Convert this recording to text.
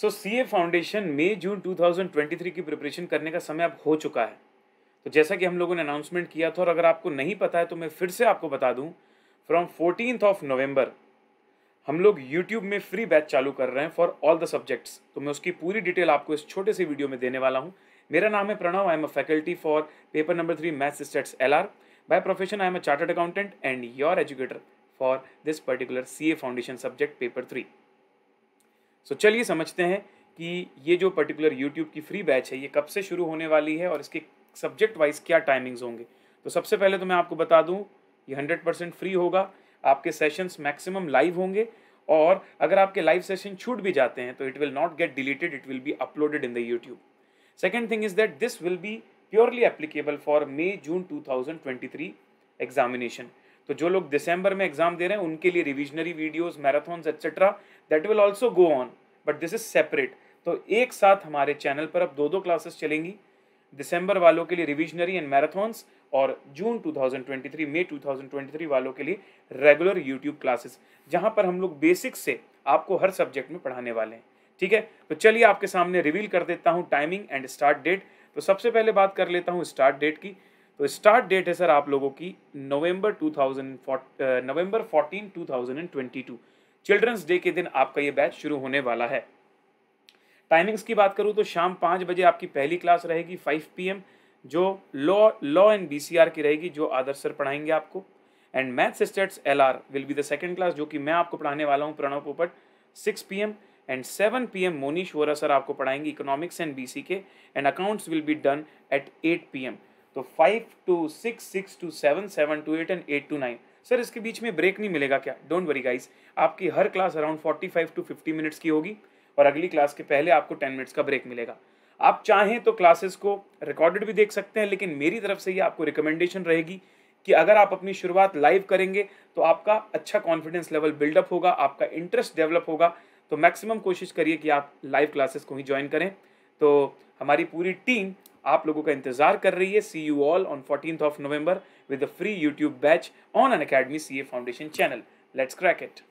so C A foundation मई जून 2023 की preparation करने का समय अब हो चुका है तो जैसा कि हम लोगों ने अनाउंसमेंट किया था और अगर आपको नहीं पता है तो मैं फिर से आपको बता दूं फ्रॉम फोर्टीन ऑफ नवंबर हम लोग यूट्यूब में फ्री बैच चालू कर रहे हैं फॉर ऑल द सब्जेक्ट्स तो मैं उसकी पूरी डिटेल आपको इस छोटे से वीडियो में देने वाला हूँ मेरा नाम है Pranav I am a faculty for paper number three maths stats L R by profession I am a chartered accountant and your educator for this particular C A foundation subject paper three so so, चलिए समझते हैं कि ये जो particular YouTube की free batch है ये कब से शुरू होने वाली है और इसके सब्जेक्ट वाइज क्या टाइमिंग्स होंगे तो सबसे पहले तो मैं आपको बता दूं ये हंड्रेड परसेंट फ्री होगा आपके सेशंस मैक्सिमम लाइव होंगे और अगर आपके लाइव सेशन छूट भी जाते हैं तो it will not get deleted it will be uploaded in the YouTube second thing is that this will be purely applicable for May June 2023 examination तो जो लोग दिसंबर में एग्जाम दे रहे हैं उनके लिए revisionary videos marathons etcetera that will also go on but this is separate तो एक साथ हमारे चैनल पर अब दो दो क्लासेस चलेंगी दिसंबर वालों के लिए रिविजनरी एंड मैराथॉन्स और जून 2023 मई 2023 वालों के लिए रेगुलर यूट्यूब क्लासेस जहां पर हम लोग बेसिक से आपको हर सब्जेक्ट में पढ़ाने वाले हैं ठीक है तो चलिए आपके सामने रिवील कर देता हूं टाइमिंग एंड स्टार्ट डेट तो सबसे पहले बात कर लेता हूं स्टार्ट डेट की तो स्टार्ट डेट है सर आप लोगों की November thousand November fourteen to children's day के दिन आपका ये बैच शुरू होने वाला है टाइमिंग्स की बात करूँ तो शाम पाँच बजे आपकी पहली क्लास रहेगी फाइव पी जो लॉ लॉ एंड बी की रहेगी जो आदर्श सर पढ़ाएंगे आपको and maths stats L R will be the second class जो कि मैं आपको पढ़ाने वाला हूँ Pranav Popat six P M and seven P M Monish Vora sir आपको पढ़ाएंगे economics and B C K and accounts will be done at eight P M तो five to six six to seven seven to eight and eight to nine sir इसके बीच में break नहीं मिलेगा क्या don't worry guys आपकी हर class around 45 to 50 minutes की होगी और अगली क्लास के पहले आपको 10 मिनट्स का ब्रेक मिलेगा आप चाहें तो क्लासेस को रिकॉर्डेड भी देख सकते हैं लेकिन मेरी तरफ से ये आपको रिकमेंडेशन रहेगी कि अगर आप अपनी शुरुआत लाइव करेंगे तो आपका अच्छा कॉन्फिडेंस लेवल बिल्डअप होगा आपका इंटरेस्ट डेवलप होगा तो मैक्सिमम कोशिश करिए कि आप लाइव क्लासेस को ही ज्वाइन करें तो हमारी पूरी टीम आप लोगों का इंतजार कर रही है see you all on fourteen of November with free YouTube batch on Unacademy C A foundation channel let's crack it